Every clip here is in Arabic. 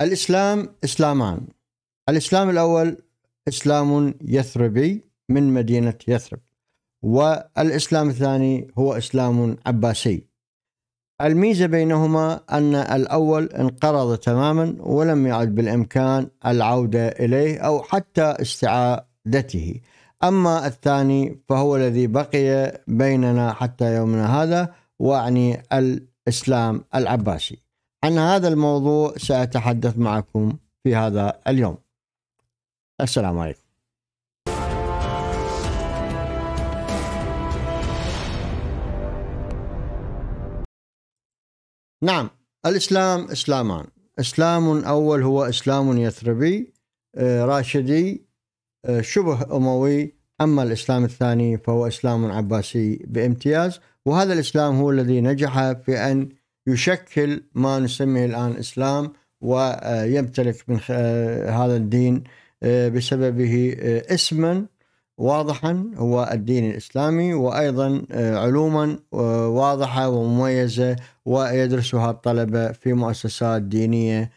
الإسلام إسلامان الإسلام الأول إسلام يثربي من مدينة يثرب والإسلام الثاني هو إسلام عباسي الميزة بينهما أن الأول انقرض تماما ولم يعد بالإمكان العودة إليه أو حتى استعادته أما الثاني فهو الذي بقي بيننا حتى يومنا هذا وأعني الإسلام العباسي عن هذا الموضوع سأتحدث معكم في هذا اليوم السلام عليكم نعم الإسلام إسلامان إسلام أول هو إسلام يثربي آه، راشدي آه، شبه أموي أما الإسلام الثاني فهو إسلام عباسي بامتياز وهذا الإسلام هو الذي نجح في أن يشكل ما نسميه الآن إسلام ويمتلك من آه، هذا الدين آه، بسببه آه، اسما واضحا هو الدين الاسلامي وايضا علوما واضحه ومميزه ويدرسها الطلبه في مؤسسات دينيه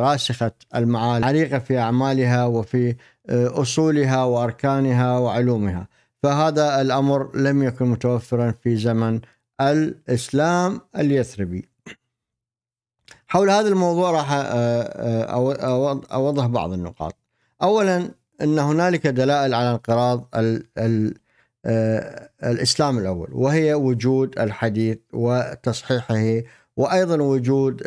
راسخه المعالم عريقه في اعمالها وفي اصولها واركانها وعلومها فهذا الامر لم يكن متوفرا في زمن الإسلام اليثربي حول هذا الموضوع راح آه، آه، أوضح بعض النقاط أولا أن هنالك دلائل على انقراض آه، الإسلام الأول وهي وجود الحديث وتصحيحه وأيضا وجود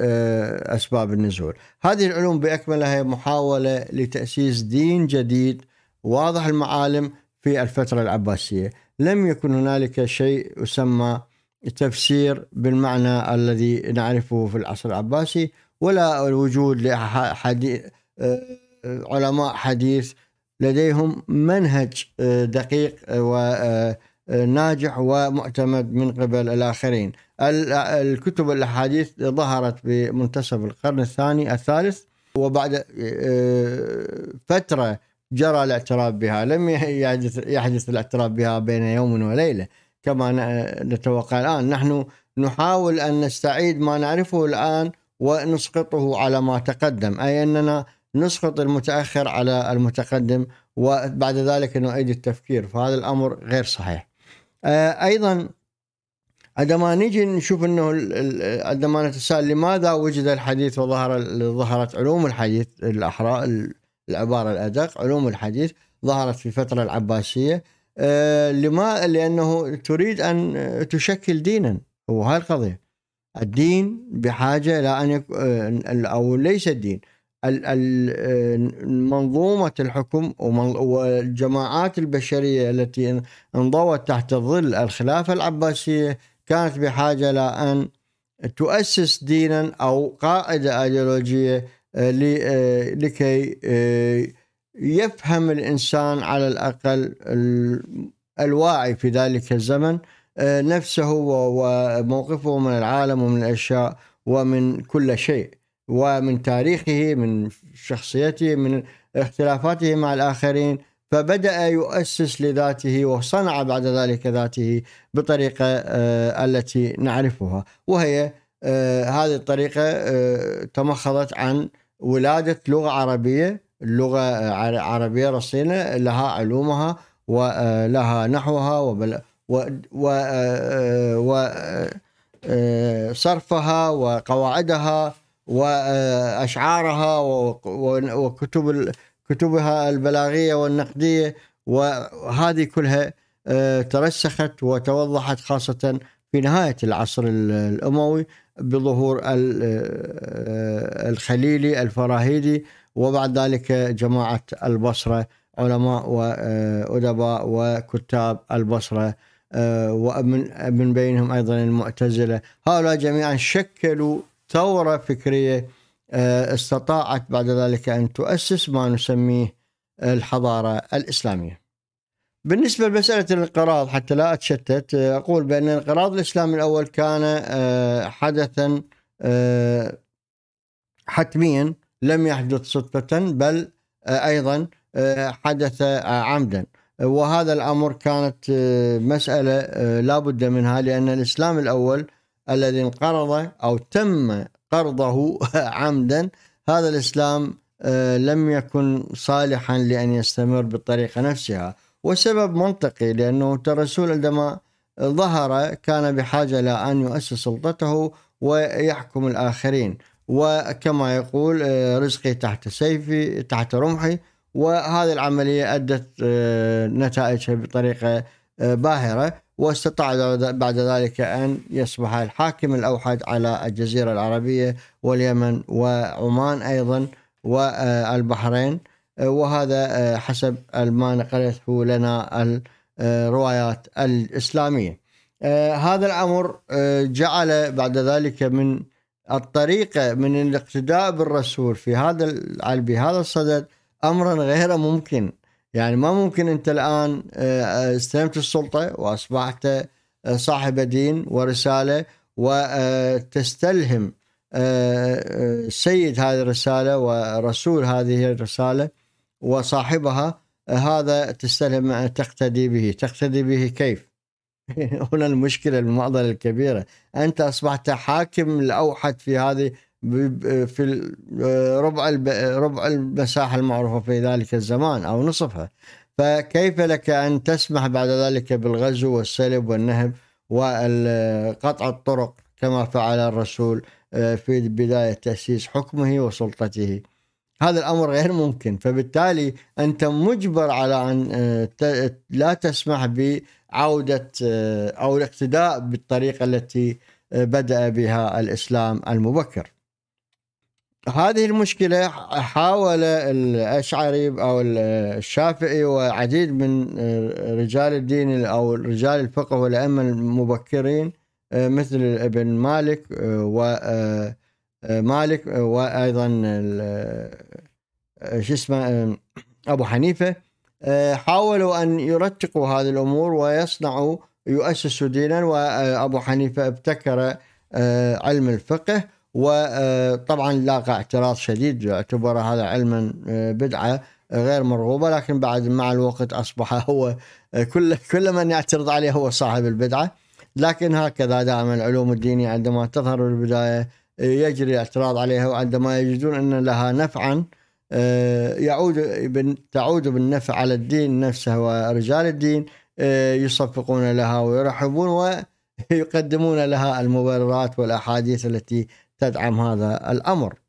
أسباب النزول هذه العلوم بأكملها هي محاولة لتأسيس دين جديد واضح المعالم في الفترة العباسية لم يكن هنالك شيء يسمى تفسير بالمعنى الذي نعرفه في العصر العباسي ولا الوجود لحديث آه، علماء حديث لديهم منهج آه، دقيق آه، وناجح ومعتمد من قبل الآخرين الكتب الأحاديث ظهرت بمنتصف القرن الثاني الثالث وبعد فترة جرى الاعتراف بها لم يحدث, يحدث الاعتراف بها بين يوم وليلة كما نتوقع الآن نحن نحاول أن نستعيد ما نعرفه الآن ونسقطه على ما تقدم أي أننا نسقط المتأخر على المتقدم وبعد ذلك نعيد التفكير فهذا الأمر غير صحيح آه، أيضا عندما نجي نشوف انه عندما نتساءل لماذا وجد الحديث وظهر ظهرت علوم الحديث الأحراء العباره الادق علوم الحديث ظهرت في الفتره العباسيه آه، لما لانه تريد ان آه، تشكل دينا هو هاي القضيه الدين بحاجه الى ان آه، او ليس الدين منظومه الحكم والجماعات البشريه التي انضوت تحت ظل الخلافه العباسيه كانت بحاجه الى ان تؤسس دينا او قاعده ايديولوجيه لكي يفهم الانسان على الاقل الواعي في ذلك الزمن آه، نفسه وموقفه من العالم ومن الاشياء ومن كل شيء ومن تاريخه من شخصيته من اختلافاته مع الاخرين فبدا يؤسس لذاته وصنع بعد ذلك ذاته بطريقه آه، التي نعرفها وهي آه، هذه الطريقه تمخضت عن ولاده لغه عربيه اللغة العربية الرصينة لها علومها ولها آه، نحوها وبل و و آه، و آه، صرفها وقواعدها وأشعارها وكتب كتبها البلاغية والنقدية وهذه كلها ترسخت وتوضحت خاصة في نهاية العصر الأموي بظهور الخليلي الفراهيدي وبعد ذلك جماعة البصرة علماء وأدباء آه، وكتاب البصرة آه، ومن من بينهم أيضا المعتزلة هؤلاء جميعا شكلوا ثورة فكرية آه، استطاعت بعد ذلك أن تؤسس ما نسميه الحضارة الإسلامية بالنسبة لمسألة الانقراض حتى لا أتشتت أقول بأن انقراض الإسلام الأول كان حدثا حتميا لم يحدث صدفة بل آه، أيضا آه، حدث آه، عمدا وهذا الأمر كانت مسألة لا بد منها لأن الإسلام الأول الذي انقرض أو تم قرضه عمدا هذا الإسلام لم يكن صالحا لأن يستمر بالطريقة نفسها وسبب منطقي لأنه الرسول عندما ظهر كان بحاجة لأن يؤسس سلطته ويحكم الآخرين وكما يقول آه، رزقي تحت سيفي تحت رمحي وهذه العملية أدت آه، نتائجها بطريقة آه، باهرة واستطاع بعد ذلك أن يصبح الحاكم الأوحد على الجزيرة العربية واليمن وعمان أيضا والبحرين وهذا حسب ما نقلته لنا الروايات الإسلامية هذا الأمر جعل بعد ذلك من الطريقة من الاقتداء بالرسول في هذا بهذا الصدد أمرا غير ممكن يعني ما ممكن أنت الآن آه، آه، استلمت السلطة وأصبحت آه، صاحب دين ورسالة وتستلهم سيد هذه الرسالة ورسول هذه الرسالة وصاحبها هذا تستلهم تقتدي به تقتدي به كيف هنا المشكلة المعضلة الكبيرة أنت أصبحت حاكم الأوحد في هذه في آه، ربع آه، ربع المساحة المعروفة في ذلك الزمان أو نصفها فكيف لك أن تسمح بعد ذلك بالغزو والسلب والنهب وقطع الطرق كما فعل الرسول آه، في بداية تأسيس حكمه وسلطته هذا الأمر غير ممكن فبالتالي أنت مجبر على أن لا تسمح ب عودة أو الاقتداء بالطريقة التي آه، بدأ بها الإسلام المبكر هذه المشكلة حاول الأشعري أو الشافعي وعديد من آه، رجال الدين أو رجال الفقه والأئمة المبكرين آه، مثل ابن مالك و مالك وأيضا شو اسمه أبو حنيفة آه، حاولوا أن يرتقوا هذه الأمور ويصنعوا يؤسسوا دينا وأبو حنيفة ابتكر آه، علم الفقه وطبعا آه، لاقى اعتراض شديد اعتبر هذا علما بدعة غير مرغوبة لكن بعد مع الوقت أصبح هو كل, كل من يعترض عليه هو صاحب البدعة لكن هكذا دائما العلوم الدينية عندما تظهر البداية يجري الاعتراض عليها وعندما يجدون أن لها نفعا آه، يعود تعود بالنفع على الدين نفسه ورجال الدين آه، يصفقون لها ويرحبون ويقدمون لها المبررات والاحاديث التي تدعم هذا الامر.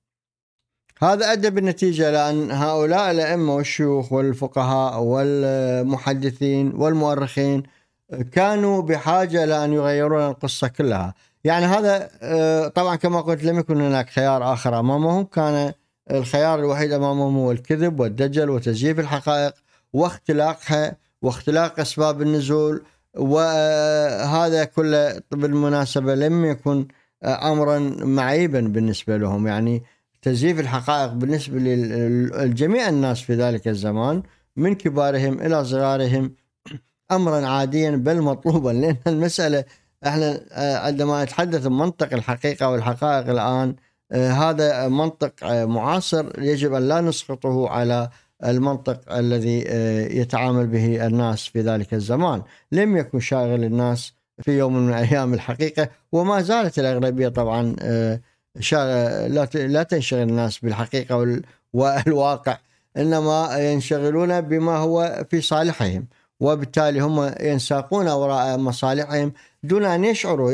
هذا ادى بالنتيجه لان هؤلاء الائمه والشيوخ والفقهاء والمحدثين والمؤرخين كانوا بحاجه لان يغيرون القصه كلها، يعني هذا آه، طبعا كما قلت لم يكن هناك خيار اخر امامهم كان الخيار الوحيد أمامهم هو الكذب والدجل وتزييف الحقائق واختلاقها واختلاق أسباب النزول وهذا كله بالمناسبة لم يكن آه، أمرا معيبا بالنسبة لهم يعني تزييف الحقائق بالنسبة لجميع الناس في ذلك الزمان من كبارهم إلى صغارهم أمرا عاديا بل مطلوبا لأن المسألة احنا آه، عندما نتحدث منطق الحقيقة والحقائق الآن آه، هذا منطق آه، معاصر يجب ان لا نسقطه على المنطق الذي آه، يتعامل به الناس في ذلك الزمان لم يكن شاغل الناس في يوم من الايام الحقيقه وما زالت الاغلبيه طبعا لا تنشغل الناس بالحقيقه والواقع انما ينشغلون بما هو في صالحهم وبالتالي هم ينساقون وراء مصالحهم دون ان يشعروا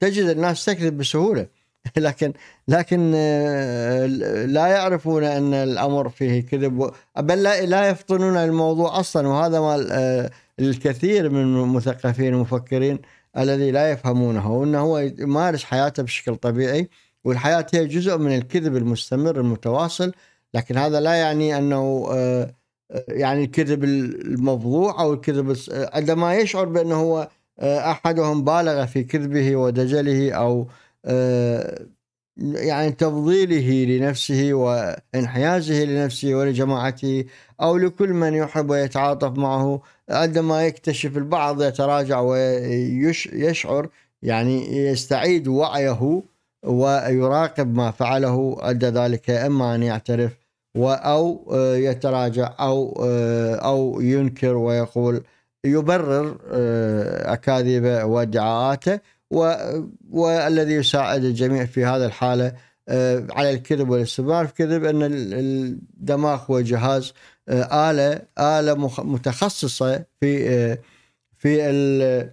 تجد الناس تكذب بسهوله لكن لكن آه، لا يعرفون ان الامر فيه كذب بل لا يفطنون الموضوع اصلا وهذا ما آه، الكثير من المثقفين المفكرين الذي لا يفهمونه انه هو يمارس حياته بشكل طبيعي والحياه هي جزء من الكذب المستمر المتواصل لكن هذا لا يعني انه آه، يعني الكذب المفضوع او الكذب عندما يشعر بانه هو احدهم بالغ في كذبه ودجله او آه، يعني تفضيله لنفسه وانحيازه لنفسه ولجماعته او لكل من يحب ويتعاطف معه عندما يكتشف البعض يتراجع ويشعر يعني يستعيد وعيه ويراقب ما فعله عند ذلك اما ان يعترف او آه، يتراجع او آه، او ينكر ويقول يبرر اكاذيبه وادعاءاته و... والذي يساعد الجميع في هذا الحالة آه، على الكذب والاستمرار في الكذب أن الدماغ هو جهاز آه، آلة آلة متخصصة في آه، في ال...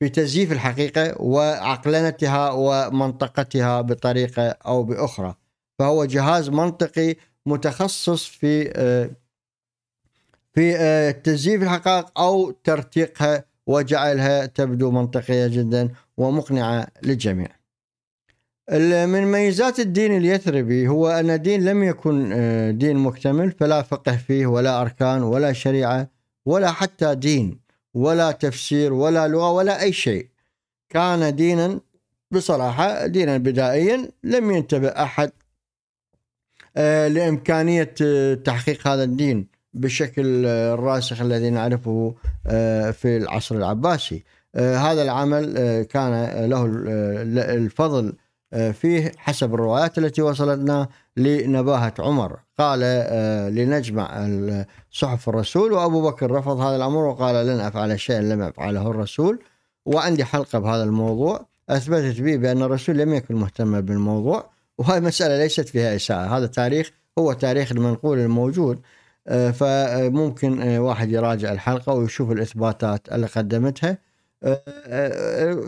في تزييف الحقيقة وعقلنتها ومنطقتها بطريقة أو بأخرى فهو جهاز منطقي متخصص في في تزييف الحقائق أو ترتيقها وجعلها تبدو منطقية جدا ومقنعة للجميع من ميزات الدين اليثربي هو أن الدين لم يكن آه، دين مكتمل فلا فقه فيه ولا أركان ولا شريعة ولا حتى دين ولا تفسير ولا لغة ولا أي شيء كان دينا بصراحة دينا بدائيا لم ينتبه أحد آه، لإمكانية آه، تحقيق هذا الدين بالشكل الراسخ الذي نعرفه في العصر العباسي آه، هذا العمل آه، كان آه، له الفضل فيه حسب الروايات التي وصلتنا لنباهة عمر قال لنجمع صحف الرسول وأبو بكر رفض هذا الأمر وقال لن أفعل شيئا لم يفعله الرسول وعندي حلقة بهذا الموضوع أثبتت به بأن الرسول لم يكن مهتما بالموضوع وهذه مسألة ليست فيها إساءة هذا تاريخ هو تاريخ المنقول الموجود فممكن واحد يراجع الحلقة ويشوف الإثباتات اللي قدمتها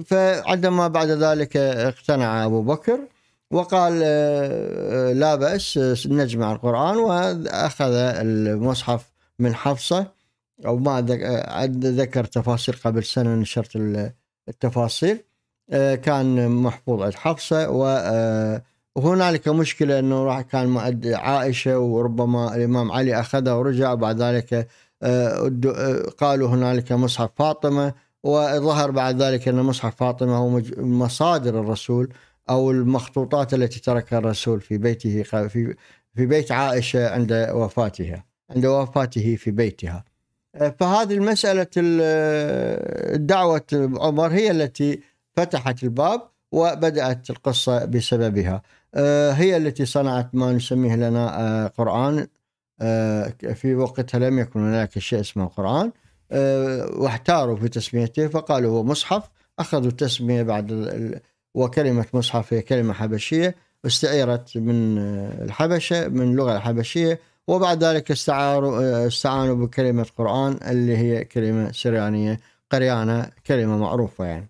فعندما بعد ذلك اقتنع أبو بكر وقال آه، لا بأس نجمع القرآن وأخذ المصحف من حفصة أو ما آه، ذكر تفاصيل قبل سنة نشرت التفاصيل آه، كان محفوظ عند حفصة وهنالك مشكلة أنه راح كان مؤد عائشة وربما الإمام علي أخذها ورجع بعد ذلك قالوا هنالك مصحف فاطمة وظهر بعد ذلك أن مصحف فاطمة هو مصادر الرسول أو المخطوطات التي تركها الرسول في بيته في في بيت عائشة عند وفاتها عند وفاته في بيتها فهذه المساله دعوة عمر هي التي فتحت الباب وبدأت القصة بسببها هي التي صنعت ما نسميه لنا آه، قرآن آه، في وقتها لم يكن هناك شيء اسمه قرآن آه، واحتاروا في تسميته فقالوا هو مصحف أخذوا التسمية بعد وكلمة مصحف هي كلمة حبشية استعيرت من الحبشة من اللغة الحبشية وبعد ذلك استعاروا آه، استعانوا بكلمة قرآن اللي هي كلمة سريانية قريانة كلمة معروفة يعني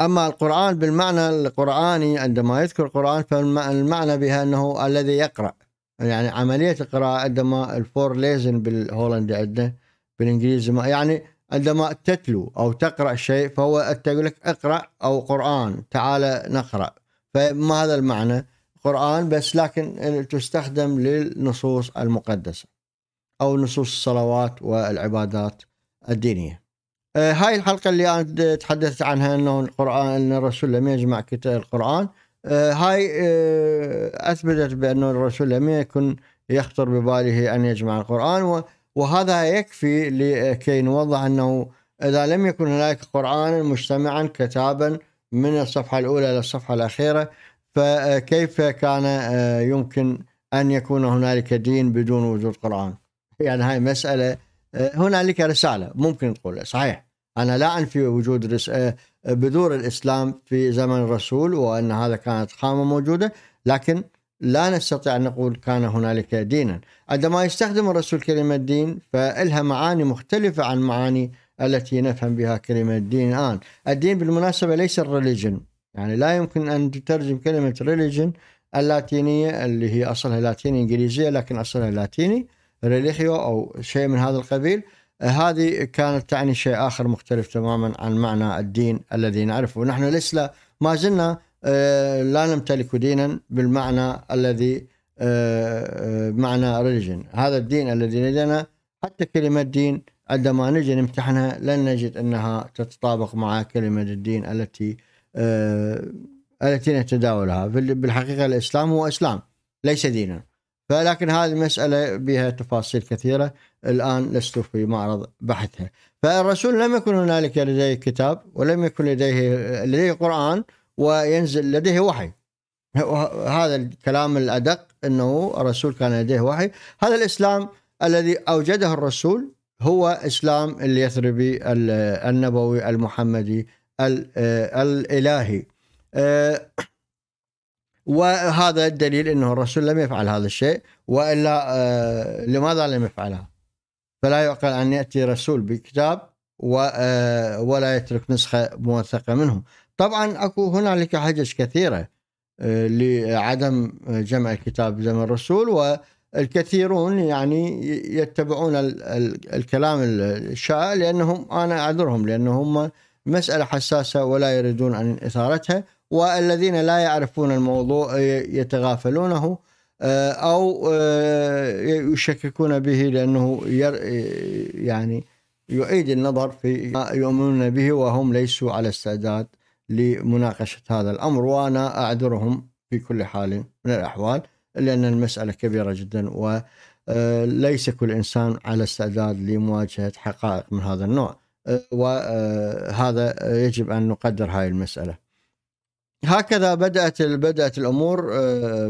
أما القرآن بالمعنى القرآني عندما يذكر القرآن فالمعنى بها أنه الذي يقرأ يعني عملية القراءة عندما الفور ليزن بالهولندي عندنا بالانجليزي ما يعني عندما تتلو او تقرا شيء فهو يقول لك اقرا او قران تعال نقرا فما هذا المعنى قران بس لكن تستخدم للنصوص المقدسه او نصوص الصلوات والعبادات الدينيه آه، هاي الحلقه اللي انا تحدثت عنها انه القران ان الرسول لم يجمع كتاب القران آه، هاي آه، اثبتت بانه الرسول لم يكن يخطر بباله ان يجمع القران وهذا يكفي لكي نوضح أنه إذا لم يكن هناك قرآنا مجتمعا كتابا من الصفحة الأولى إلى الصفحة الأخيرة فكيف كان آه، يمكن أن يكون هنالك دين بدون وجود قرآن يعني هاي مسألة آه، هنالك رسالة ممكن نقول صحيح أنا لا أنفي وجود آه، بذور الإسلام في زمن الرسول وأن هذا كانت خامة موجودة لكن لا نستطيع أن نقول كان هنالك دينا عندما يستخدم الرسول كلمة دين فإلها معاني مختلفة عن معاني التي نفهم بها كلمة دين الآن الدين بالمناسبة ليس الريليجن يعني لا يمكن أن تترجم كلمة ريليجن اللاتينية اللي هي أصلها لاتيني إنجليزية لكن أصلها لاتيني ريليخيو أو شيء من هذا القبيل هذه كانت تعني شيء آخر مختلف تماما عن معنى الدين الذي نعرفه ونحن لسنا ما زلنا آه، لا نمتلك دينا بالمعنى الذي آه، آه، معنى ريليجن هذا الدين الذي لدينا حتى كلمة دين عندما نجي نمتحنها لن نجد أنها تتطابق مع كلمة الدين التي التي نتداولها بالحقيقة الإسلام هو إسلام ليس دينا فلكن هذه مسألة بها تفاصيل كثيرة الآن لست في معرض بحثها فالرسول لم يكن هنالك لديه كتاب ولم يكن لديه لديه قرآن وينزل لديه وحي هذا الكلام الأدق أنه الرسول كان لديه وحي هذا الإسلام الذي أوجده الرسول هو إسلام اليثربي النبوي المحمدي الإلهي آه، وهذا الدليل أنه الرسول لم يفعل هذا الشيء وإلا آه، لماذا لم يفعلها فلا يعقل أن يأتي رسول بكتاب آه، ولا يترك نسخة موثقة منه طبعا اكو هنالك حجج كثيره آه، لعدم آه، جمع الكتاب زمن الرسول والكثيرون يعني يتبعون الكلام الشائع لانهم انا اعذرهم لانهم مساله حساسه ولا يريدون ان اثارتها والذين لا يعرفون الموضوع آه، يتغافلونه او يشككون به لانه يعني يعيد النظر في ما يؤمنون به وهم ليسوا على استعداد لمناقشة هذا الأمر وأنا أعذرهم في كل حال من الأحوال لأن المسألة كبيرة جدا وليس آه، كل إنسان على استعداد لمواجهة حقائق من هذا النوع آه، وهذا آه، يجب أن نقدر هاي المسألة هكذا بدأت بدأت الأمور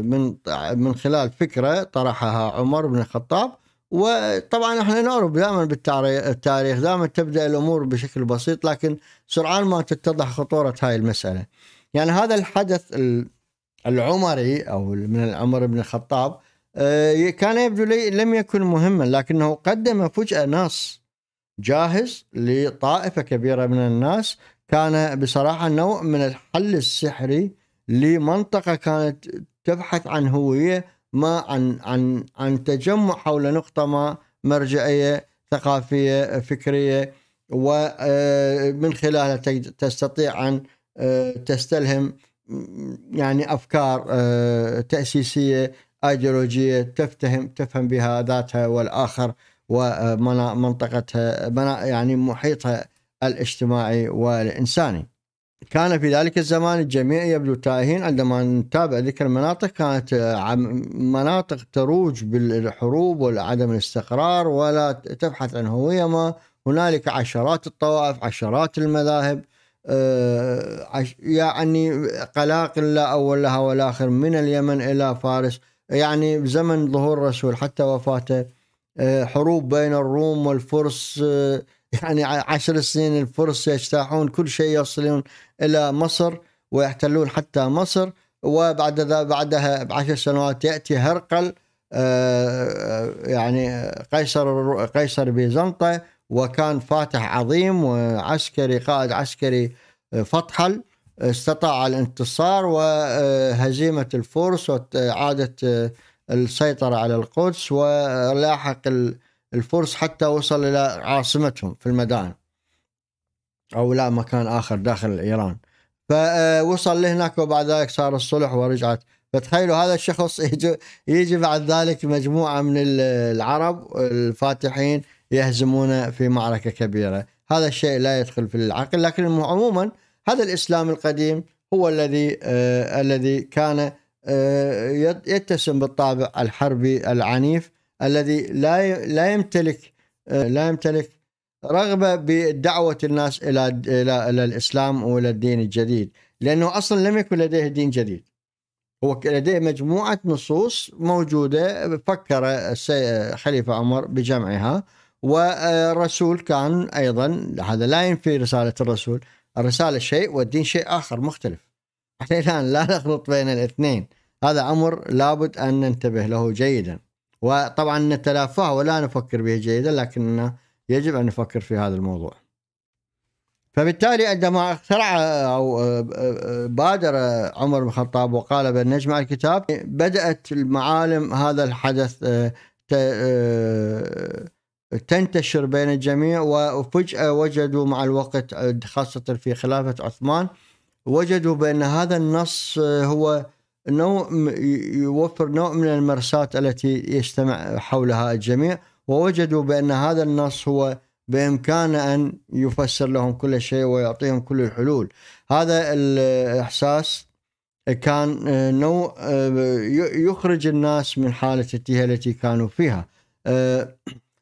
من من خلال فكرة طرحها عمر بن الخطاب وطبعا احنا نعرف دائما بالتاريخ دائما تبدا الامور بشكل بسيط لكن سرعان ما تتضح خطوره هاي المساله. يعني هذا الحدث العمري او من عمر بن الخطاب آه، كان يبدو لي لم يكن مهما لكنه قدم فجأة نص جاهز لطائفة كبيرة من الناس كان بصراحة نوع من الحل السحري لمنطقة كانت تبحث عن هوية ما عن عن عن تجمع حول نقطة ما مرجعية ثقافية فكرية ومن آه، خلالها تستطيع أن آه، تستلهم يعني أفكار آه، تأسيسية أيديولوجية تفتهم تفهم بها ذاتها والآخر ومنطقتها يعني محيطها الاجتماعي والإنساني كان في ذلك الزمان الجميع يبدو تائهين عندما نتابع ذكر المناطق كانت مناطق تروج بالحروب وعدم الاستقرار ولا تبحث عن هوية ما هنالك عشرات الطوائف عشرات المذاهب آه، يعني قلاقل لا أول لها ولا آخر من اليمن إلى فارس يعني زمن ظهور الرسول حتى وفاته آه، حروب بين الروم والفرس آه، يعني عشر سنين الفرس يجتاحون كل شيء يصلون إلى مصر ويحتلون حتى مصر وبعد ذا بعدها بعشر سنوات يأتي هرقل آه، يعني قيصر قيصر بيزنطة وكان فاتح عظيم وعسكري قائد عسكري آه، فطحل استطاع الانتصار وهزيمة الفرس وإعادة آه، السيطرة على القدس ولاحق الفرس حتى وصل إلى عاصمتهم في المدائن أو لا مكان آخر داخل إيران فوصل آه، لهناك وبعد ذلك صار الصلح ورجعت فتخيلوا هذا الشخص يجي, يجي بعد ذلك مجموعة من العرب الفاتحين يهزمونه في معركة كبيرة هذا الشيء لا يدخل في العقل لكن عموما هذا الإسلام القديم هو الذي آه الذي كان آه يتسم بالطابع الحربي العنيف الذي لا لا يمتلك آه، لا يمتلك رغبه بدعوه الناس الى الى الى الاسلام والى الدين الجديد لانه اصلا لم يكن لديه دين جديد هو لديه مجموعه نصوص موجوده فكر خليفه عمر بجمعها والرسول كان ايضا هذا لا ينفي رساله الرسول الرساله شيء والدين شيء اخر مختلف احنا الان لا نخلط بين الاثنين هذا امر لابد ان ننتبه له جيدا وطبعا نتلافاه ولا نفكر به جيدا لكننا يجب ان نفكر في هذا الموضوع. فبالتالي عندما اخترع او أه، أه، بادر عمر بن الخطاب وقال بان نجمع الكتاب بدات المعالم هذا الحدث أه، تنتشر بين الجميع وفجاه وجدوا مع الوقت خاصه في خلافه عثمان وجدوا بان هذا النص هو انه يوفر نوع من المرسات التي يجتمع حولها الجميع ووجدوا بان هذا النص هو بامكانه ان يفسر لهم كل شيء ويعطيهم كل الحلول هذا الاحساس كان آه، نوع آه، يخرج الناس من حاله التيه التي كانوا فيها آه،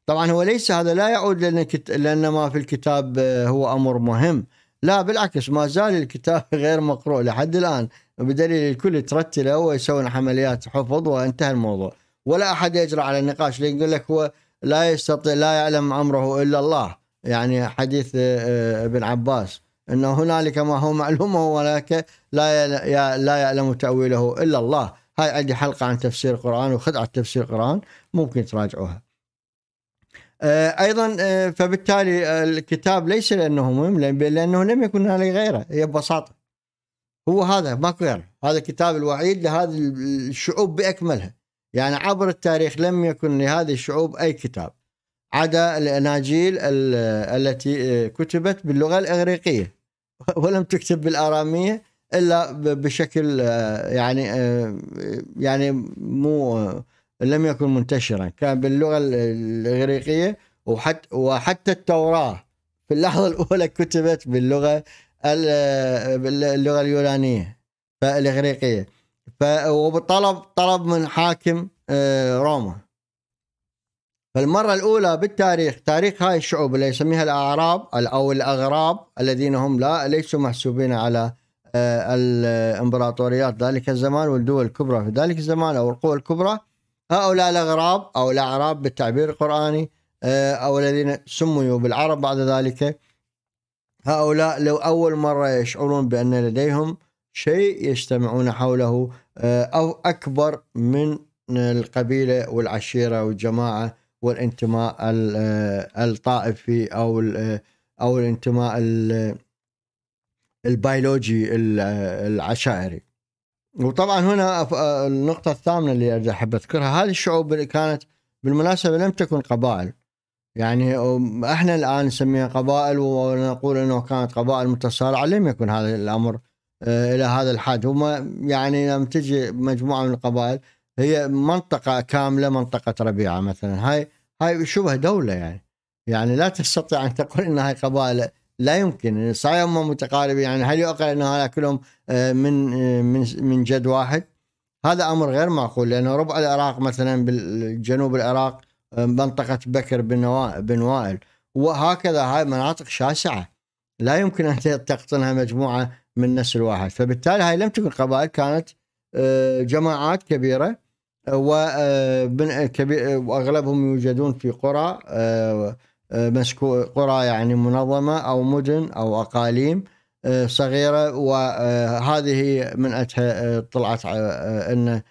طبعا هو ليس هذا لا يعود لان لان ما في الكتاب هو امر مهم لا بالعكس ما زال الكتاب غير مقروء لحد الان بدليل الكل يترتله ويسوون عمليات حفظ وانتهى الموضوع ولا احد يجرى على النقاش لان يقول لك هو لا يستطيع لا يعلم امره الا الله يعني حديث آه، آه، ابن عباس انه هنالك ما هو معلوم وهناك لا لا يعلم تاويله الا الله هاي عندي حلقه عن تفسير القران وخدعه تفسير القران ممكن تراجعوها آه، ايضا آه، فبالتالي آه، الكتاب ليس لانه مهم لانه لم يكن عليه غيره هي ببساطه هو هذا ماكو غيره هذا الكتاب الوحيد لهذه الشعوب باكملها يعني عبر التاريخ لم يكن لهذه الشعوب اي كتاب عدا الاناجيل التي كتبت باللغه الاغريقيه ولم تكتب بالاراميه الا بشكل يعني يعني مو لم يكن منتشرا كان باللغه الاغريقيه وحتى وحتى التوراه في اللحظه الاولى كتبت باللغه باللغه اليونانيه فالاغريقيه وبطلب طلب من حاكم آه، روما فالمرة الأولى بالتاريخ تاريخ هاي الشعوب اللي يسميها الأعراب أو الأغراب الذين هم لا ليسوا محسوبين على آه، الإمبراطوريات ذلك الزمان والدول الكبرى في ذلك الزمان أو القوى الكبرى هؤلاء الأغراب أو الأعراب بالتعبير القرآني آه، أو الذين سموا بالعرب بعد ذلك هؤلاء لو أول مرة يشعرون بأن لديهم شيء يجتمعون حوله آه، أو أكبر من القبيلة والعشيرة والجماعة والانتماء آه، الطائفي أو أو الانتماء البيولوجي العشائري وطبعا هنا آه، النقطة الثامنة اللي أحب أذكرها هذه الشعوب كانت بالمناسبة لم تكن قبائل يعني احنا الان نسميها قبائل ونقول انه كانت قبائل متصارعه لم يكن هذا الامر آه، الى هذا الحد هم يعني لما تجي مجموعه من القبائل هي منطقه كامله منطقه ربيعه مثلا هاي هاي شبه دوله يعني يعني لا تستطيع ان تقول انها قبائل لا يمكن صار هم متقاربين يعني هل يعقل ان هذا كلهم آه، من آه، من من جد واحد؟ هذا امر غير معقول لانه ربع العراق مثلا بالجنوب العراق آه، منطقه بكر بن وائل وهكذا هاي مناطق شاسعه لا يمكن ان تقطنها مجموعه من نسل واحد فبالتالي هاي لم تكن قبائل كانت جماعات كبيره واغلبهم يوجدون في قرى مشكو قرى يعني منظمة أو مدن أو أقاليم آه، صغيرة وهذه آه، من أتها آه، طلعت أن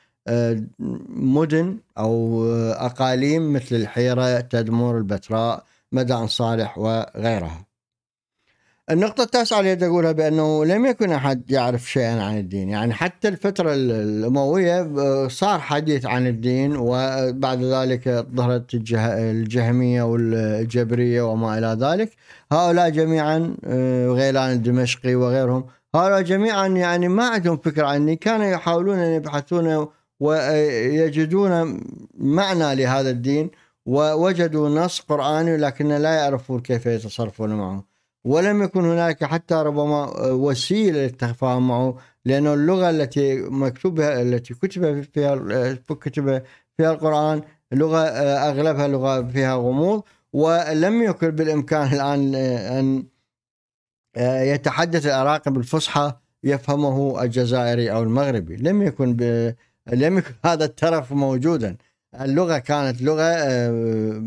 مدن أو أقاليم مثل الحيرة تدمور البتراء مدى صالح وغيرها النقطة التاسعة اللي أقولها بأنه لم يكن أحد يعرف شيئا عن الدين يعني حتى الفترة الأموية آه، صار حديث عن الدين وبعد ذلك ظهرت الجهمية والجبرية وما إلى ذلك هؤلاء جميعا آه، غيلان الدمشقي وغيرهم هؤلاء جميعا يعني ما عندهم فكرة عني كانوا يحاولون أن يبحثون ويجدون آه، معنى لهذا الدين ووجدوا نص قرآني لكن لا يعرفون كيف يتصرفون معه ولم يكن هناك حتى ربما وسيله للتفاهم معه لأن اللغة التي مكتوبها التي كتب فيها كتب فيها القرآن لغة أغلبها لغة فيها غموض ولم يكن بالإمكان الآن أن يتحدث العراقي بالفصحى يفهمه الجزائري أو المغربي لم يكن ب... لم يكن هذا الترف موجودا اللغة كانت لغة آه،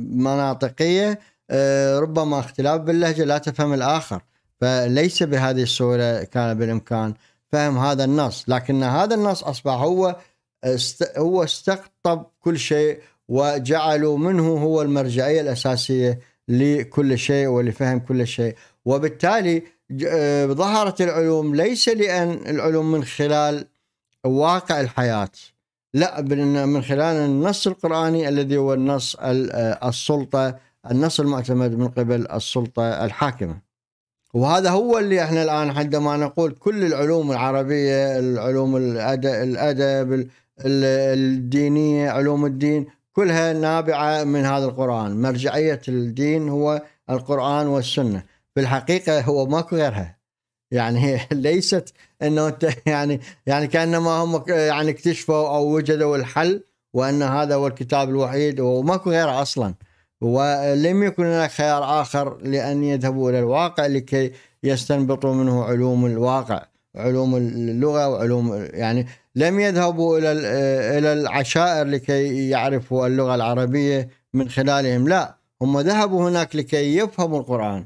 مناطقية آه، ربما اختلاف باللهجة لا تفهم الآخر فليس بهذه الصورة كان بالإمكان فهم هذا النص لكن هذا النص أصبح هو است هو استقطب كل شيء وجعلوا منه هو المرجعية الأساسية لكل شيء ولفهم كل شيء وبالتالي آه، ظهرت العلوم ليس لأن العلوم من خلال واقع الحياة لا من خلال النص القرآني الذي هو النص آه، السلطة النص المعتمد من قبل السلطة الحاكمة وهذا هو اللي احنا الآن عندما نقول كل العلوم العربية العلوم الأدب الدينية علوم الدين كلها نابعة من هذا القرآن مرجعية الدين هو القرآن والسنة في الحقيقة هو ماكو غيرها يعني ليست انه انت يعني يعني كانما هم يعني اكتشفوا او وجدوا الحل وان هذا هو الكتاب الوحيد وماكو غيره اصلا ولم يكن هناك خيار آخر لأن يذهبوا إلى الواقع لكي يستنبطوا منه علوم الواقع علوم اللغة وعلوم يعني لم يذهبوا إلى إلى العشائر لكي يعرفوا اللغة العربية من خلالهم لا هم ذهبوا هناك لكي يفهموا القرآن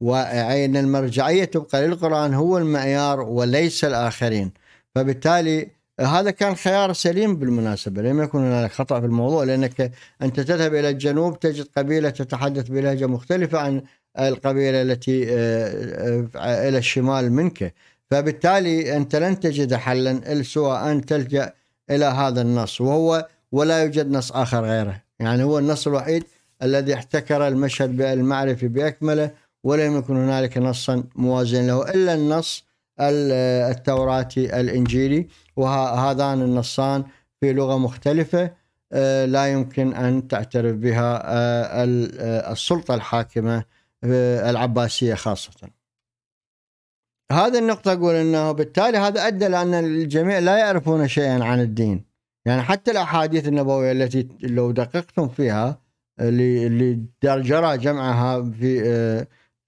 وعين المرجعية تبقى للقرآن هو المعيار وليس الآخرين فبالتالي هذا كان خيار سليم بالمناسبة لم يكن هناك خطأ في الموضوع لأنك أنت تذهب إلى الجنوب تجد قبيلة تتحدث بلهجة مختلفة عن القبيلة التي آه، آه، إلى الشمال منك فبالتالي أنت لن تجد حلا سوى أن تلجأ إلى هذا النص وهو ولا يوجد نص آخر غيره يعني هو النص الوحيد الذي احتكر المشهد المعرفي بأكمله ولم يكن هنالك نصا موازيا له إلا النص التوراتي الإنجيلي وهذان النصان في لغة مختلفة آه، لا يمكن أن تعترف بها آه، آه، السلطة الحاكمة العباسية خاصة هذه النقطة أقول أنه بالتالي هذا أدى لأن الجميع لا يعرفون شيئا عن الدين يعني حتى الأحاديث النبوية التي لو دققتم فيها اللي جرى جمعها في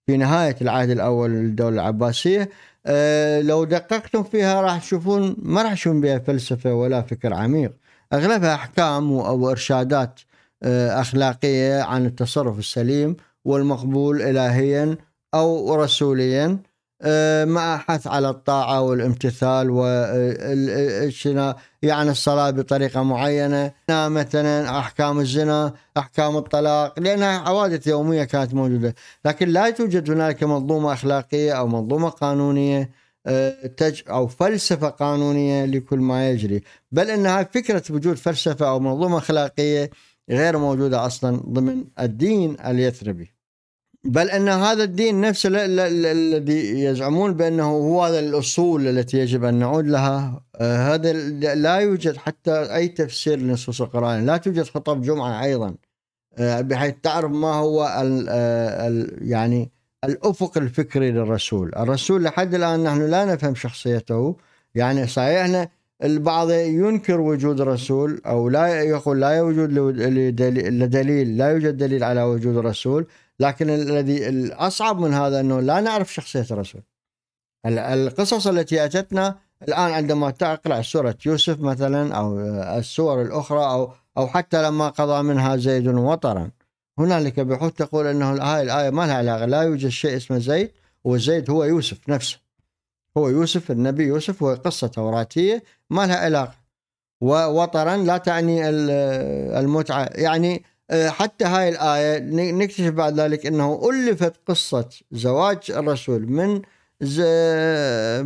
في نهاية العهد الأول للدولة العباسية آه، لو دققتم فيها راح تشوفون ما راح تشوفون بها فلسفه ولا فكر عميق اغلبها احكام او ارشادات آه، اخلاقيه عن التصرف السليم والمقبول الهيا او رسوليا آه، مع حث على الطاعة والامتثال والشنا آه، آه، يعني الصلاة بطريقة معينة مثلا أحكام الزنا أحكام الطلاق لأنها حوادث يومية كانت موجودة لكن لا توجد هنالك منظومة أخلاقية أو منظومة قانونية أو فلسفة قانونية لكل ما يجري بل أنها فكرة وجود فلسفة أو منظومة أخلاقية غير موجودة أصلا ضمن الدين اليثربي بل ان هذا الدين نفسه الذي يزعمون بانه هو هذا الاصول التي يجب ان نعود لها آه، هذا لا يوجد حتى اي تفسير لنصوص القران لا توجد خطب جمعه ايضا آه، بحيث تعرف ما هو الـ آه، الـ يعني الافق الفكري للرسول الرسول لحد الان نحن لا نفهم شخصيته يعني صحيح البعض ينكر وجود الرسول او لا يقول لا يوجد لدليل لا يوجد دليل على وجود الرسول لكن الذي الاصعب من هذا انه لا نعرف شخصيه الرسول القصص التي اتتنا الان عندما تقرا سوره يوسف مثلا او السور الاخرى او او حتى لما قضى منها زيد وطرا هنالك بحوث تقول انه هاي الايه ما لها علاقه لا يوجد شيء اسمه زيد وزيد هو يوسف نفسه هو يوسف النبي يوسف هو قصه توراتيه ما لها علاقه ووطرا لا تعني المتعه يعني آه، حتى هاي الآية نكتشف بعد ذلك أنه ألفت قصة زواج الرسول من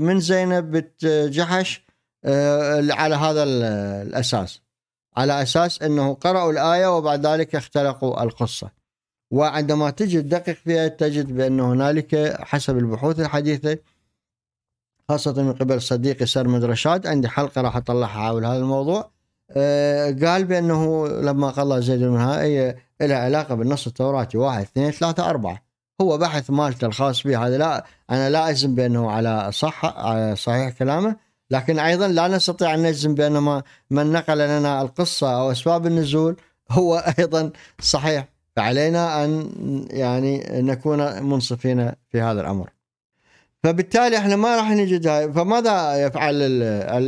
من زينب بنت جحش آه، على هذا الأساس على أساس أنه قرأوا الآية وبعد ذلك اختلقوا القصة وعندما تجي تدقق فيها تجد بأن هنالك حسب البحوث الحديثة خاصة من قبل صديقي سرمد رشاد عندي حلقة راح أطلعها حول هذا الموضوع آه، قال بانه لما قال زيد منها هي لها علاقه بالنص التوراتي واحد اثنين ثلاثه اربعه هو بحث مالته الخاص به هذا لا انا لا اجزم بانه على صح صحيح كلامه لكن ايضا لا نستطيع ان نجزم بان ما من نقل لنا القصه او اسباب النزول هو ايضا صحيح فعلينا ان يعني نكون منصفين في هذا الامر. فبالتالي احنا ما راح نجد هاي فماذا يفعل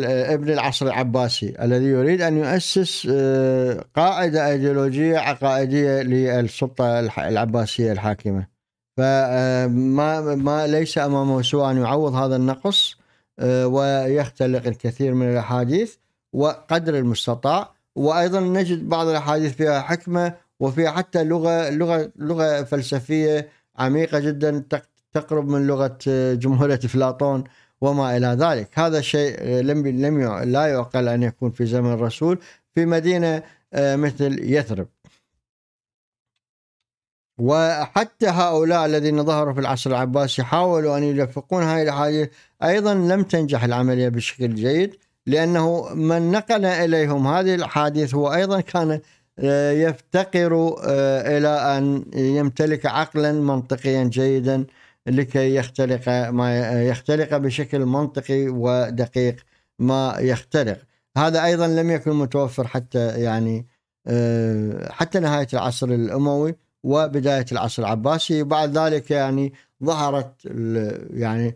ابن العصر العباسي الذي يريد ان يؤسس آه، قاعده ايديولوجيه عقائديه للسلطه العباسيه الحاكمه فما آه، ما ليس امامه سوى ان يعوض هذا النقص آه، ويختلق الكثير من الاحاديث وقدر المستطاع وايضا نجد بعض الاحاديث فيها حكمه وفيها حتى لغه لغه لغه فلسفيه عميقه جدا تقرب من لغه آه، جمهوريه افلاطون وما الى ذلك، هذا شيء آه، لم لم لا يعقل ان يكون في زمن الرسول في مدينه آه، مثل يثرب. وحتى هؤلاء الذين ظهروا في العصر العباسي حاولوا ان يلفقون هذه الاحاديث ايضا لم تنجح العمليه بشكل جيد لانه من نقل اليهم هذه الاحاديث هو ايضا كان يفتقر الى ان يمتلك عقلا منطقيا جيدا لكي يخترق ما يخترق بشكل منطقي ودقيق ما يخترق هذا أيضا لم يكن متوفر حتى يعني آه، حتى نهاية العصر الأموي وبداية العصر العباسي بعد ذلك يعني ظهرت يعني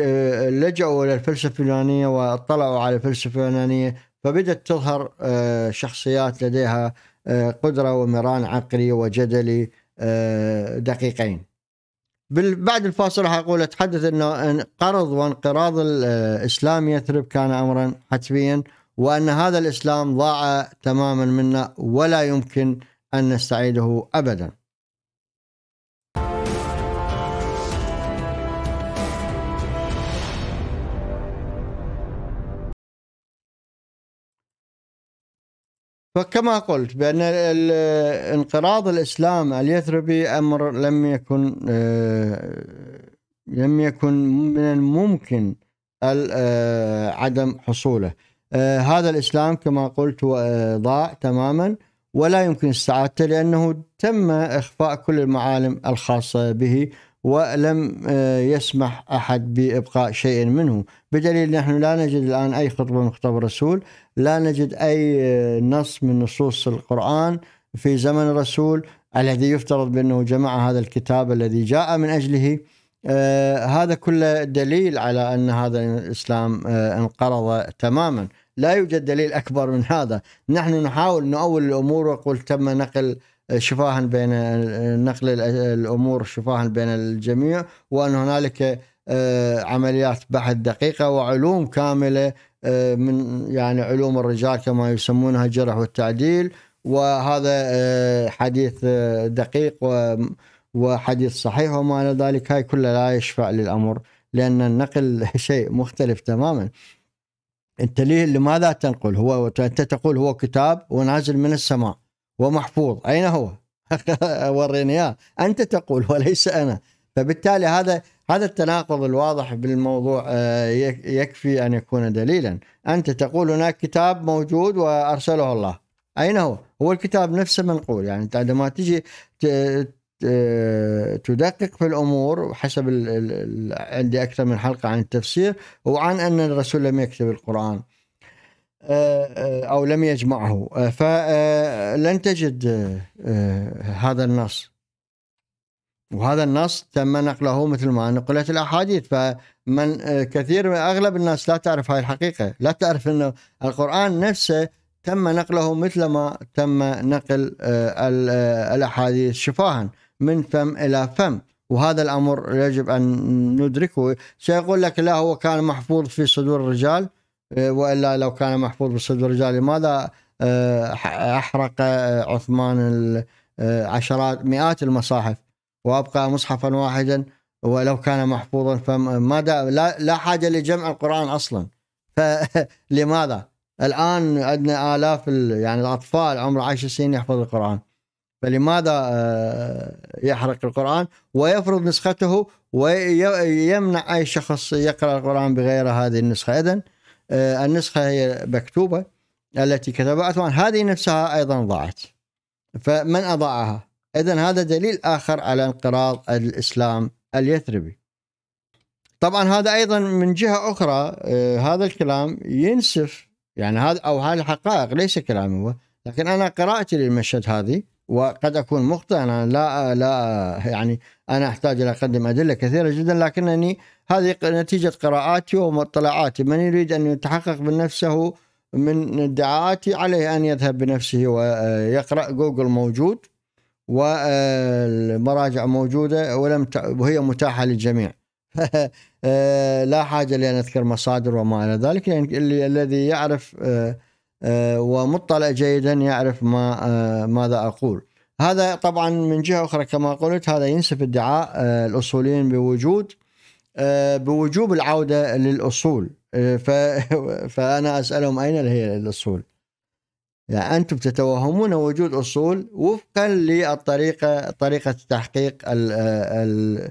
آه، لجأوا إلى الفلسفة اليونانية واطلعوا على الفلسفة اليونانية فبدأت تظهر آه، شخصيات لديها قدرة ومران عقلي وجدلي دقيقين بعد الفاصل راح اقول اتحدث انه قرض وانقراض الاسلام يثرب كان امرا حتميا وان هذا الاسلام ضاع تماما منا ولا يمكن ان نستعيده ابدا. فكما قلت بأن انقراض الإسلام اليثربي أمر لم يكن آه، لم يكن من الممكن آه، عدم حصوله آه، هذا الإسلام كما قلت ضاع تماما ولا يمكن استعادته لأنه تم إخفاء كل المعالم الخاصة به ولم آه، يسمح أحد بإبقاء شيء منه بدليل نحن لا نجد الآن أي خطبة من خطب الرسول لا نجد أي آه، نص من نصوص القرآن في زمن الرسول الذي يفترض بأنه جمع هذا الكتاب الذي جاء من أجله آه، هذا كله دليل على ان هذا الاسلام انقرض تماما، لا يوجد دليل اكبر من هذا، نحن نحاول نؤول الامور ونقول تم نقل شفاها بين نقل الامور شفاها بين الجميع وان هنالك آه، عمليات بحث دقيقه وعلوم كامله آه، من يعني علوم الرجال كما يسمونها الجرح والتعديل وهذا آه، حديث دقيق وحديث صحيح وما الى ذلك هاي كلها لا يشفع للامر لان النقل شيء مختلف تماما انت ليه لماذا تنقل هو انت تقول هو كتاب ونازل من السماء ومحفوظ أين هو؟ وريني اياه أنت تقول وليس أنا فبالتالي هذا هذا التناقض الواضح بالموضوع آه، يكفي أن يكون دليلا أنت تقول هناك كتاب موجود وأرسله الله أين هو؟ هو الكتاب نفسه منقول يعني أنت عندما تجي تدقق في الامور حسب عندي اكثر من حلقه عن التفسير وعن ان الرسول لم يكتب القران آه، آه، او لم يجمعه آه، فلن تجد هذا النص وهذا النص تم نقله مثل ما نقلت الاحاديث فمن كثير من اغلب الناس لا تعرف هاي الحقيقه لا تعرف ان القران نفسه تم نقله مثل ما تم نقل الاحاديث شفاها من فم الى فم وهذا الامر يجب ان ندركه سيقول لك لا هو كان محفوظ في صدور الرجال والا لو كان محفوظ بالصدر الرجال لماذا آه، احرق آه، عثمان آه، عشرات مئات المصاحف وابقى مصحفا واحدا ولو كان محفوظا فما لا لا حاجه لجمع القران اصلا فلماذا؟ الان عندنا الاف يعني الاطفال عمر 10 سنين يحفظ القران فلماذا يحرق القران ويفرض نسخته ويمنع اي شخص يقرا القران بغير هذه النسخه اذا آه، النسخة هي مكتوبة التي كتبها عثمان هذه نفسها أيضا ضاعت فمن أضاعها إذا هذا دليل آخر على انقراض الإسلام اليثربي طبعا هذا أيضا من جهة أخرى آه، هذا الكلام ينسف يعني هذا أو هذه الحقائق ليس كلامي هو لكن أنا قراءتي للمشهد هذه وقد اكون مخطئا أنا لا لا يعني انا احتاج الى اقدم ادله كثيره جدا لكنني هذه نتيجه قراءاتي ومطلعاتي من يريد ان يتحقق من نفسه من ادعاءاتي عليه ان يذهب بنفسه ويقرا جوجل موجود والمراجع موجوده ولم ت... وهي متاحه للجميع لا حاجه لان اذكر مصادر وما الى ذلك يعني الذي يعرف آه، آه، ومطلع جيدا يعرف ما آه، ماذا اقول. هذا طبعا من جهه اخرى كما قلت هذا ينسف ادعاء آه، الاصوليين بوجود بوجوب العوده للاصول فانا اسالهم اين هي الاصول؟ يعني انتم تتوهمون وجود اصول وفقا للطريقه طريقه التحقيق ال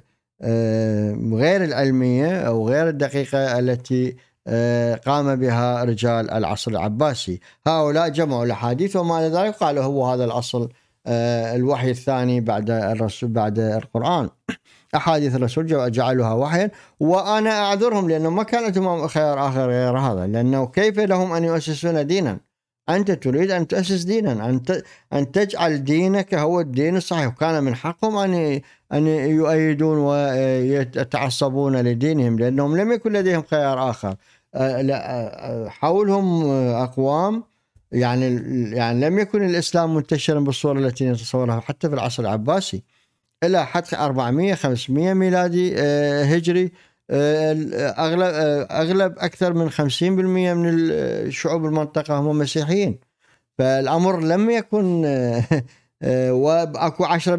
غير العلميه او غير الدقيقه التي آه، قام بها رجال العصر العباسي هؤلاء جمعوا الأحاديث وما ذلك قالوا هو هذا الأصل آه، الوحي الثاني بعد الرسول بعد القرآن أحاديث الرسول جعلوها وحيا وأنا أعذرهم لأنه ما كانت خيار آخر غير هذا لأنه كيف لهم أن يؤسسون دينا أنت تريد أن تؤسس دينا أن أن تجعل دينك هو الدين الصحيح وكان من حقهم أن أن يؤيدون ويتعصبون لدينهم لأنهم لم يكن لديهم خيار آخر آه، لا آه، آه، حولهم اقوام يعني يعني لم يكن الاسلام منتشرا بالصوره التي نتصورها حتى في العصر العباسي الى حتى 400 500 ميلادي هجري اغلب اغلب اكثر من 50% من شعوب المنطقه هم مسيحيين فالامر لم يكن واكو 10%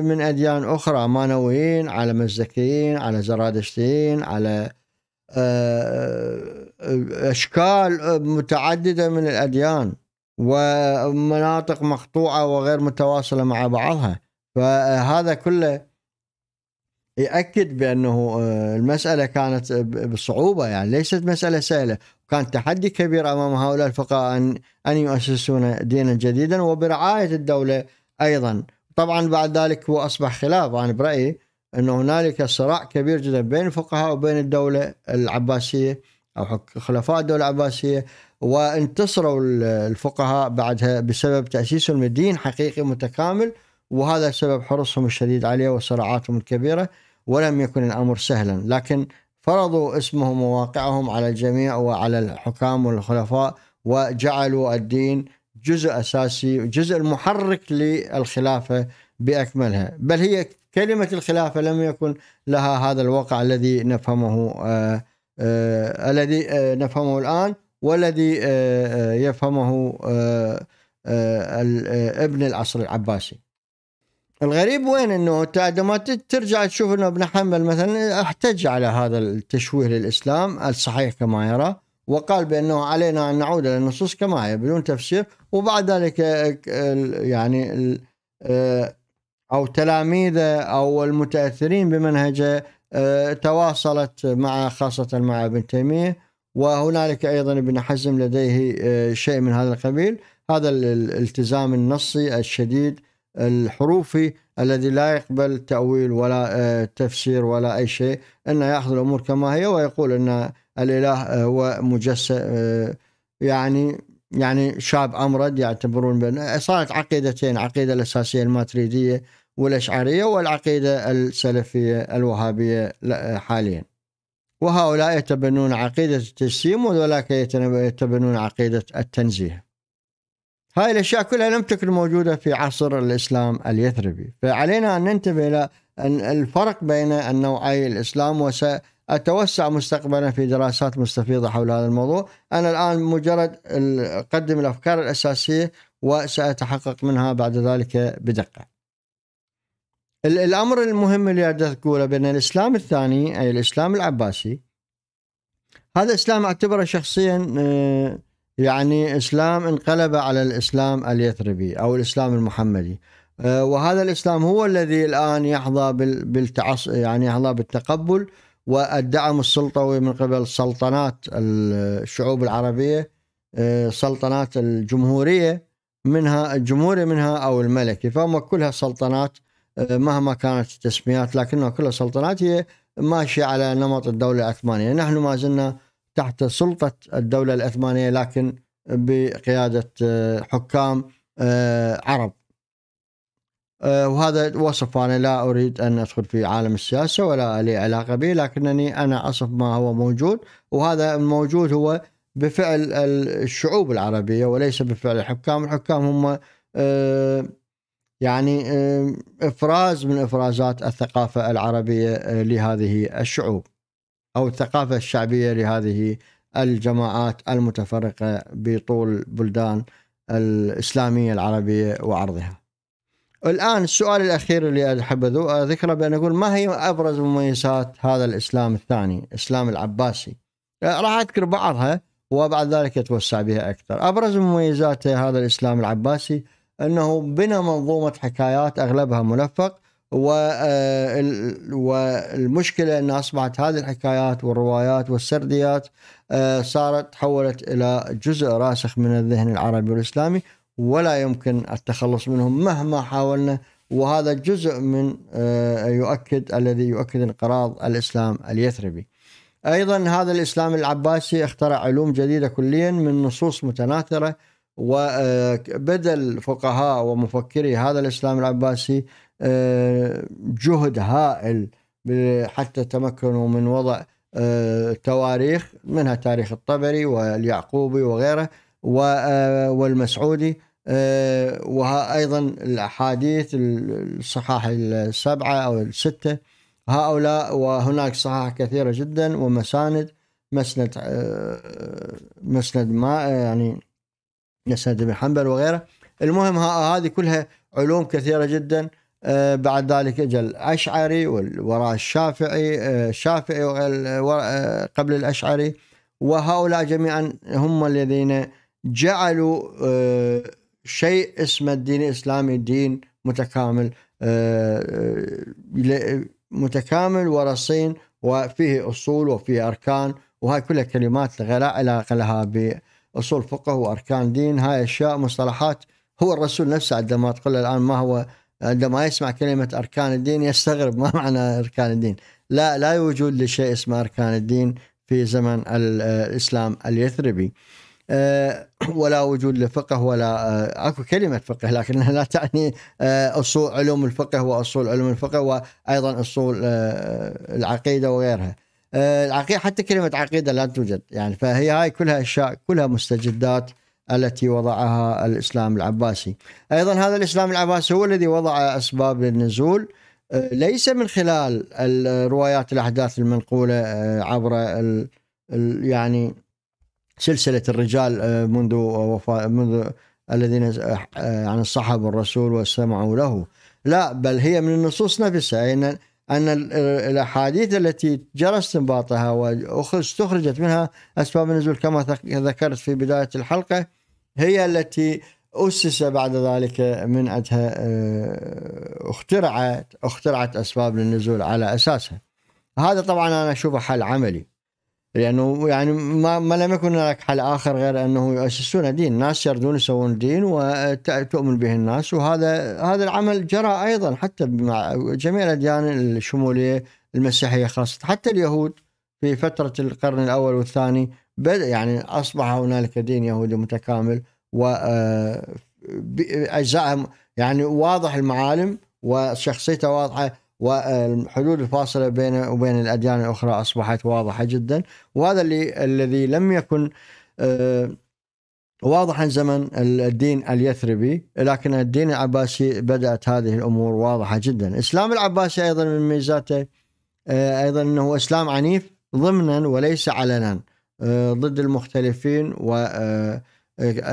من اديان اخرى مانويين على مزكيين على زرادشتيين على آه، آه، اشكال آه، متعدده من الاديان ومناطق مقطوعه وغير متواصله مع بعضها فهذا كله يأكد بأنه المسألة كانت بصعوبة يعني ليست مسألة سهلة كان تحدي كبير أمام هؤلاء الفقهاء أن, أن يؤسسون دينا جديدا وبرعاية الدولة أيضا طبعا بعد ذلك هو أصبح خلاف أنا يعني برأيي أن هنالك صراع كبير جدا بين الفقهاء وبين الدولة العباسية أو خلفاء الدولة العباسية وانتصروا الفقهاء بعدها بسبب تأسيسهم لدين حقيقي متكامل وهذا سبب حرصهم الشديد عليه وصراعاتهم الكبيرة ولم يكن الأمر سهلا لكن فرضوا اسمهم وواقعهم على الجميع وعلى الحكام والخلفاء وجعلوا الدين جزء أساسي جزء المحرك للخلافة بأكملها بل هي كلمة الخلافة لم يكن لها هذا الواقع الذي نفهمه آآ آه، آآ آه، الذي آآ آه، نفهمه الآن والذي يفهمه ابن العصر العباسي الغريب وين انه عندما ترجع تشوف انه ابن حنبل مثلا احتج على هذا التشويه للاسلام الصحيح كما يرى وقال بانه علينا ان نعود الى النصوص كما هي بدون تفسير وبعد ذلك يعني أو تلاميذه أو المتأثرين بمنهجه آه، تواصلت مع خاصة مع ابن تيمية وهنالك أيضا ابن حزم لديه آه، شيء من هذا القبيل هذا الالتزام النصي الشديد الحروفي الذي لا يقبل تأويل ولا آه، تفسير ولا أي شيء أنه يأخذ الأمور كما هي ويقول أن الإله هو مجسد يعني يعني شاب أمرد يعتبرون بأن صارت عقيدتين عقيدة الأساسية الماتريدية والأشعرية والعقيدة السلفية الوهابية حاليا وهؤلاء يتبنون عقيدة التجسيم وذولاك يتبنون عقيدة التنزيه هاي الأشياء كلها لم تكن موجودة في عصر الإسلام اليثربي فعلينا أن ننتبه إلى الفرق بين النوعي الإسلام وسأتوسع مستقبلا في دراسات مستفيضة حول هذا الموضوع أنا الآن مجرد أقدم الأفكار الأساسية وسأتحقق منها بعد ذلك بدقة الامر المهم اللي اريد اقوله بان الاسلام الثاني اي الاسلام العباسي هذا الاسلام اعتبره شخصيا آه، يعني اسلام انقلب على الاسلام اليثربي او الاسلام المحمدي آه، وهذا الاسلام هو الذي الان يحظى بالتعص يعني يحظى بالتقبل والدعم السلطوي من قبل سلطنات الشعوب العربيه آه، سلطنات الجمهوريه منها الجمهوري منها او الملكي فهم كلها سلطنات مهما كانت التسميات لكنها كلها سلطنات هي ماشية على نمط الدولة العثمانية نحن ما زلنا تحت سلطة الدولة العثمانية لكن بقيادة آه، حكام آه، عرب آه، وهذا وصف أنا لا أريد أن أدخل في عالم السياسة ولا لي علاقة به لكنني أنا أصف ما هو موجود وهذا الموجود هو بفعل الشعوب العربية وليس بفعل الحكام الحكام هم يعني افراز من افرازات الثقافه العربيه آه، لهذه الشعوب او الثقافه الشعبيه لهذه الجماعات المتفرقه بطول بلدان الاسلاميه العربيه وعرضها. الان السؤال الاخير اللي احب آه، ذكره بان اقول ما هي ابرز مميزات هذا الاسلام الثاني، الاسلام العباسي؟ آه، راح اذكر بعضها وبعد ذلك اتوسع بها اكثر. ابرز مميزات هذا الاسلام العباسي انه بنى منظومه حكايات اغلبها ملفق والمشكله آه، ان اصبحت هذه الحكايات والروايات والسرديات آه، صارت تحولت الى جزء راسخ من الذهن العربي والاسلامي ولا يمكن التخلص منهم مهما حاولنا وهذا جزء من آه، يؤكد الذي يؤكد انقراض الاسلام اليثربي. ايضا هذا الاسلام العباسي اخترع علوم جديده كليا من نصوص متناثره وبذل الفقهاء ومفكري هذا الاسلام العباسي آه، جهد هائل حتى تمكنوا من وضع آه، تواريخ منها تاريخ الطبري واليعقوبي وغيره آه، والمسعودي وأيضا الأحاديث الصحاح السبعة أو الستة هؤلاء وهناك صحاح كثيرة جدا ومساند مسند مسند ما يعني يسند بن حنبل وغيره المهم هذه كلها علوم كثيره جدا آه، بعد ذلك اجى الاشعري وراء الشافعي آه، الشافعي آه، قبل الاشعري وهؤلاء جميعا هم الذين جعلوا شيء اسمه الدين الاسلامي دين متكامل متكامل ورصين وفيه اصول وفيه اركان وهاي كلها كلمات لا علاقه لها أصول فقه وأركان دين هاي أشياء مصطلحات هو الرسول نفسه عندما تقول الآن ما هو عندما يسمع كلمة أركان الدين يستغرب ما معنى أركان الدين لا لا يوجد لشيء اسمه أركان الدين في زمن الإسلام اليثربي آه، ولا وجود لفقه ولا آه، اكو كلمه فقه لكنها لا تعني آه، اصول علوم الفقه واصول علوم الفقه وايضا اصول العقيده وغيرها. آه، العقيده حتى كلمه عقيده لا توجد يعني فهي هاي كلها اشياء كلها مستجدات التي وضعها الاسلام العباسي. ايضا هذا الاسلام العباسي هو الذي وضع اسباب النزول آه، ليس من خلال الروايات الاحداث المنقوله آه، عبر ال يعني سلسله الرجال منذ وفاة منذ الذين عن الصحابه الرسول واستمعوا له لا بل هي من النصوص نفسها يعني أن الأحاديث التي جرى استنباطها واستخرجت منها أسباب النزول كما ذكرت في بداية الحلقة هي التي أسس بعد ذلك من عندها آه، اخترعت اخترعت أسباب للنزول على أساسها هذا طبعا أنا أشوفه حل عملي لانه يعني ما, ما لم يكن هناك حل اخر غير انه يؤسسون دين، ناس يردون يسوون دين وتؤمن به الناس وهذا هذا العمل جرى ايضا حتى مع جميع الاديان الشموليه المسيحيه خاصه حتى اليهود في فتره القرن الاول والثاني بدا يعني اصبح هنالك دين يهودي متكامل و آه، يعني واضح المعالم وشخصيته واضحه والحدود الفاصله بين وبين الاديان الاخرى اصبحت واضحه جدا وهذا اللي الذي لم يكن آه، واضحا زمن الدين اليثربي لكن الدين العباسي بدات هذه الامور واضحه جدا الاسلام العباسي ايضا من ميزاته آه، ايضا انه اسلام عنيف ضمنا وليس علنا آه، ضد المختلفين و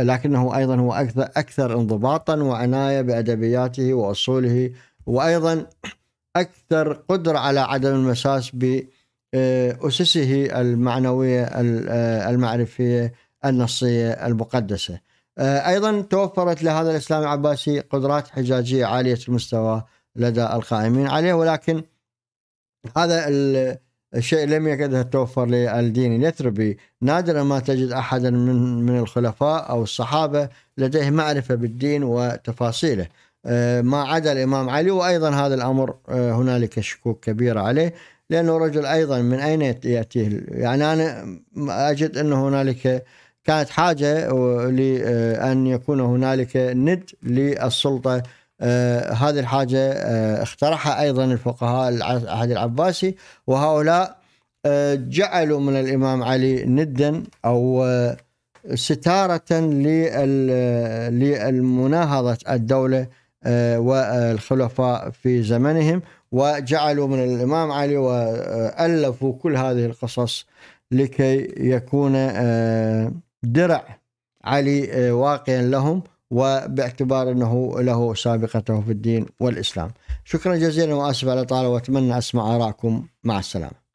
لكنه ايضا هو اكثر اكثر انضباطا وعنايه بادبياته واصوله وايضا اكثر قدره على عدم المساس باسسه آه، المعنويه آه، المعرفيه النصيه المقدسه. آه، ايضا توفرت لهذا الاسلام العباسي قدرات حجاجيه عاليه المستوى لدى القائمين عليه ولكن هذا الشيء لم يكد يتوفر للدين اليثربي نادرا ما تجد احدا من من الخلفاء او الصحابه لديه معرفه بالدين وتفاصيله آه، ما عدا الإمام علي وأيضا هذا الأمر آه، هنالك شكوك كبيرة عليه لأنه رجل أيضا من أين يأتيه يعني أنا أجد انه هنالك كانت حاجة آه، لأن يكون هنالك ند للسلطة هذه الحاجة اخترعها أيضا الفقهاء العهد العباسي وهؤلاء جعلوا من الإمام علي ندا أو ستارة للمناهضة الدولة آه، والخلفاء في زمنهم وجعلوا من الإمام علي وألفوا كل هذه القصص لكي يكون آه، درع علي آه، واقيا لهم وباعتبار أنه له سابقته في الدين والإسلام شكرا جزيلا وآسف على طالب وأتمنى أسمع آراءكم مع السلامة